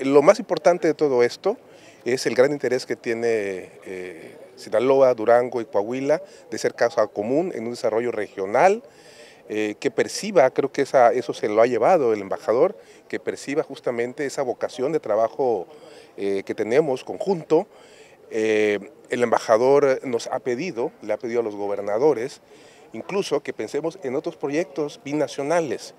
Lo más importante de todo esto es el gran interés que tiene eh, Sinaloa, Durango y Coahuila de ser casa común en un desarrollo regional eh, que perciba, creo que eso se lo ha llevado el embajador, que perciba justamente esa vocación de trabajo eh, que tenemos conjunto. Eh, el embajador nos ha pedido, le ha pedido a los gobernadores, incluso que pensemos en otros proyectos binacionales.